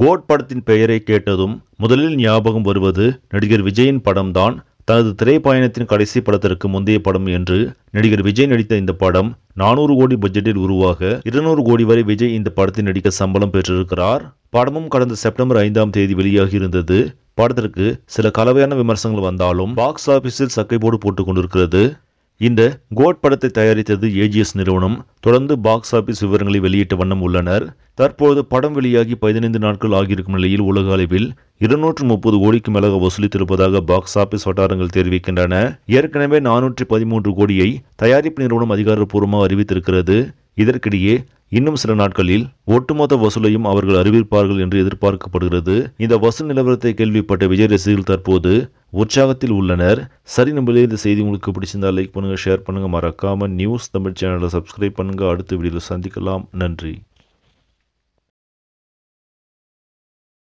code படத்தின் பெயரை கேட்டதும் முதலில் ஞாபகம் வருவது நடிகர் விஜயின் படம்தான் தனது திரைப்பயணத்தின் கடைசி படத்திற்கு முந்தைய படம் என்று நடிகர் விஜய் நடித்த இந்த படம் நானூறு கோடி பட்ஜெட்டில் உருவாக இருநூறு கோடி வரை விஜய் இந்த படத்தில் நடிக்க சம்பளம் பெற்றிருக்கிறார் படமும் கடந்த செப்டம்பர் ஐந்தாம் தேதி வெளியாகி இருந்தது படத்திற்கு சில கலவையான விமர்சனங்கள் வந்தாலும் பாக்ஸ் ஆபீஸில் சக்கை போடு போட்டுக் கொண்டிருக்கிறது இந்த கோட் படத்தை தயாரித்தது ஏஜிஎஸ் நிறுவனம் தொடர்ந்து பாக்ஸ் ஆபீஸ் விவரங்களை வெளியிட்ட வண்ணம் உள்ளனர் தற்போது படம் வெளியாகி பதினைந்து நாட்கள் ஆகியிருக்கும் நிலையில் உலக அளவில் இருநூற்று முப்பது கோடிக்கு மேலாக வசூலித்திருப்பதாக பாக்ஸ் ஆபீஸ் வட்டாரங்கள் தெரிவிக்கின்றன ஏற்கனவே நானூற்றி பதிமூன்று கோடியை தயாரிப்பு நிறுவனம் அதிகாரப்பூர்வமாக அறிவித்திருக்கிறது இதற்கிடையே இன்னும் சில நாட்களில் ஒட்டுமொத்த வசூலையும் அவர்கள் அறிவிப்பார்கள் என்று எதிர்பார்க்கப்படுகிறது இந்த வசூல் நிலவரத்தை கேள்விப்பட்ட விஜய் ரசிகர்கள் தற்போது உற்சாகத்தில் உள்ளனர் சரி நம்மளே இந்த செய்தி உங்களுக்கு பிடிச்சிருந்தா லைக் பண்ணுங்கள் ஷேர் பண்ணுங்கள் மறக்காமல் நியூஸ் தமிழ் சேனலை சப்ஸ்கிரைப் பண்ணுங்கள் அடுத்த வீடியோவில் சந்திக்கலாம் நன்றி